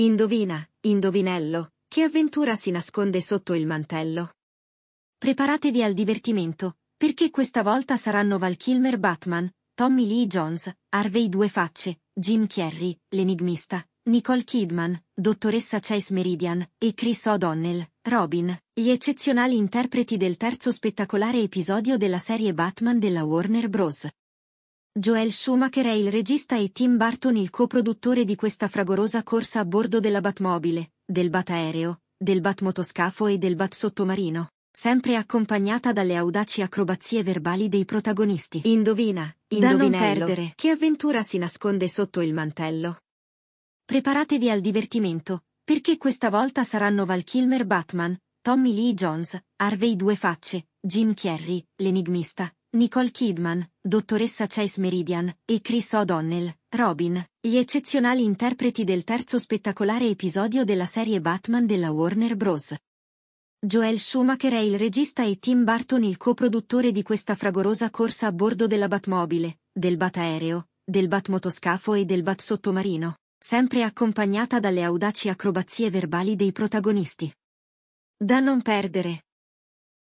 Indovina, indovinello, che avventura si nasconde sotto il mantello. Preparatevi al divertimento, perché questa volta saranno Val Kilmer Batman, Tommy Lee Jones, Harvey Due Facce, Jim Carrey, l'enigmista, Nicole Kidman, dottoressa Chase Meridian, e Chris O'Donnell, Robin, gli eccezionali interpreti del terzo spettacolare episodio della serie Batman della Warner Bros. Joel Schumacher è il regista e Tim Burton il coproduttore di questa fragorosa corsa a bordo della Batmobile, del Bataereo, del Batmotoscafo e del Bat Sottomarino, sempre accompagnata dalle audaci acrobazie verbali dei protagonisti. Indovina, indovinello, da non perdere, che avventura si nasconde sotto il mantello. Preparatevi al divertimento, perché questa volta saranno Val Kilmer Batman, Tommy Lee Jones, Harvey Due Facce, Jim Carrey, l'enigmista, Nicole Kidman, dottoressa Chase Meridian, e Chris O'Donnell, Robin, gli eccezionali interpreti del terzo spettacolare episodio della serie Batman della Warner Bros. Joel Schumacher è il regista e Tim Burton il coproduttore di questa fragorosa corsa a bordo della Batmobile, del Bataereo, del Batmotoscafo e del Batsottomarino, sempre accompagnata dalle audaci acrobazie verbali dei protagonisti. Da non perdere!